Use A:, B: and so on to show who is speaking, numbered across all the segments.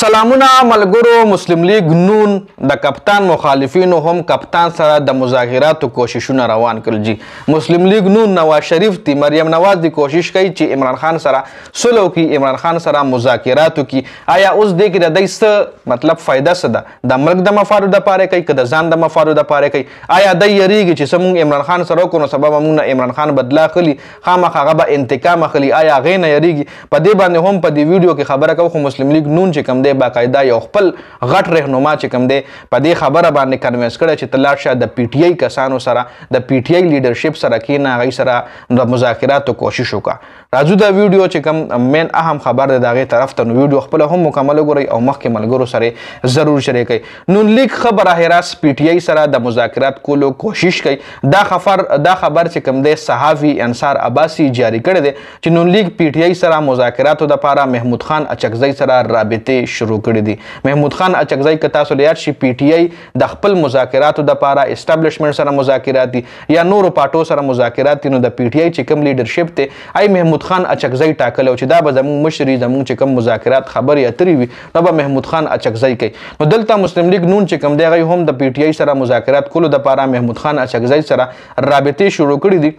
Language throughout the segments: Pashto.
A: سلامونه ملګرو مسلم لیگ نون د کپتان مخالفینو هم کپتان سره د مظاهراتو کوششونه روان کړل جی مسلم لیگ نون نواز شریف تی مریم نواز دی کوشش کوي چې عمران خان سره سلو کې عمران خان سره مذاکراتو کې آیا اوس دې کې د دې څه مطلب فائدہ څه ده د ملک د مفادو د پاره کوي که د ځان د مفادو د پاره کوي آیا د یریږي چې سمون عمران خان سره کو نو سبب موږ نه عمران خان بدلا خلی خامخ هغه به انتقام خلی آیا غې نه یریږي په دې باندې هم په دې ویډیو کې خبره کوو خو مسلم لیگ نون چې کم دی باقاعده یو خپل غټ رهنما چې کوم دی په دې خبره باندې کنوینس کړی چې تلار شاه د پی ټی آی کسانو سره د پی ټی آی لیډرشپ سره کې نه غي سره د مذاکرات او کوشش وکړه راځو دا ویډیو چې کوم مین اهم خبر ده داغه طرف ته نو ویډیو خپل هم مکمل وګورئ او مخکې ملګرو سره ضرور شریک کړئ نو لیک خبره هراس پی ټی آی سره د مذاکرات کولو کوشش کوي دا خبر دا خبر چې کوم دی صحافي انصار عباسی جاری کړی دی چې نو لیک پی ټی آی سره مذاکراتو د لپاره محمود خان اچکزئی سره رابطه شروع کړې دي محمود خان اچکزئی که تاسو لیات شي پی ټی آی د خپل مذاکراتو د لپاره اسټابلیشمنت سره مذاکرات دي یا نورو پاټو سره مذاکرات دي نو د پی ټی آی چې کوم لیډرشپ ته آی محمود محمود خان اچکزی ټاکل او چې دا به زموږ مشري زموږ چې کوم مذاکرات خبرې اترې وي نو به محمود خان اچکزی کوي نو دلته مسلم لیگ نون چې کوم دی هم د پی ټی آی سره مذاکرات کولو د پاره محمود خان اچکزی سره رابطې شروع کړې دي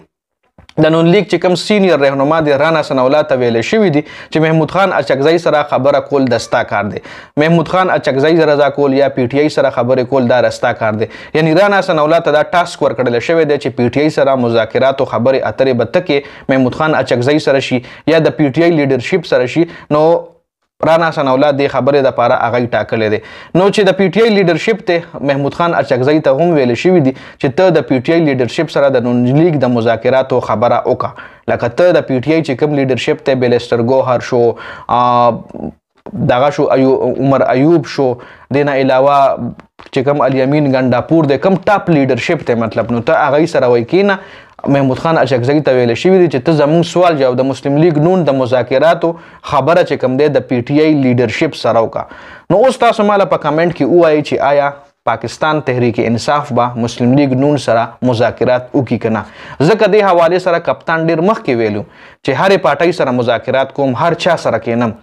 A: د نون لیگ چې کوم سینیئر رهنما دی رانا سنولا ته ویل شوی دی چې محمود خان اچکزئی سره خبره کول دستا کار دی محمود خان اچکزئی رضا کول یا پی ټی آی سره خبره کول دا رستا کار دی یعنی رانا سنولا ته دا ټاسک ورکړل شوی دی چې پی ټی آی سره مذاکرات او خبرې اترې به تکي محمود خان اچکزئی سره شي یا د پی ټی آی لیډرشپ سره شي نو رانا سن اولاد دی خبره د پاره اغه ټاکلې ده نو چې د پی ټ آی لیډرشپ ته محمود خان ارچغزی ته هم ویل شوې دي چې ته د پی ټ آی لیډرشپ سره د نون لیگ د مذاکراتو خبره وکا لکه ته د پی ټ آی چې کوم لیډرشپ ته بیلستر ګوهر شو دغه شو ایو عمر ایوب شو دینه علاوه چې کوم الیمین ګنڈاپور د کوم ټاپ لیډرشپ ته مطلب نو ته اغه سره وای کینه محمود خان اشکزی ته ویل شوی دی چې ته زموږ سوال جواب د مسلم لیگ نون د مذاکراتو خبره چې کوم دی د پی ټی آی لیډرشپ سره وکا نو اوس تاسو مال په کمنټ کې وایي چې آیا پاکستان تحریک انصاف با مسلم لیگ نون سره مذاکرات وکي کنه ځکه دې حواله سره کپتان ډیر مخ کې ویلو چې هر پارټي سره مذاکرات کوم هر چا سره کینم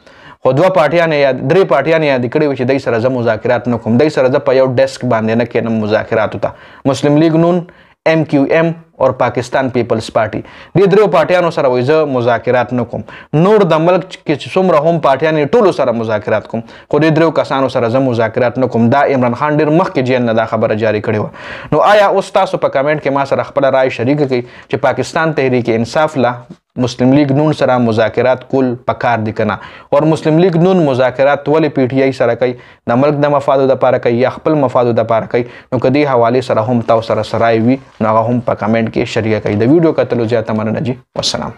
A: خو دوه پارټیان یا درې پارټیان یا د کړي چې دای سره زمو مذاکرات نه کوم دای سره د په یو ډیسک باندې نه کینم مذاکرات ته مسلم لیگ نون ایم کیو ایم او پاکستان پیپلز پارټي دې درو پارټیانو سره وایزه مذاکرات نه کوم نور د ملک کې څومره هم پارټیانې ټولو سره مذاکرات کوم خو دې درو کسانو سره زه مذاکرات نه کوم دا عمران خان ډیر مخکې جیل نه دا خبره جاری کړې وه نو آیا اوس تاسو په کمنټ کې ما سره خپل رائے شریک کړئ چې پاکستان تحریک انصاف لا مسلم لیگ نون سره مذاکرات کول پکار دي کنه او مسلم لیگ نون مذاکرات ولې پی ټی آی سره کوي د ملک د مفادو د پاره کوي یا خپل مفادو د پاره کوي نو کدی حواله سره هم تاسو سره سره وي نو هغه هم په کمنټ کې شریک کړئ د ویډیو کتلو زیاته مننه جی والسلام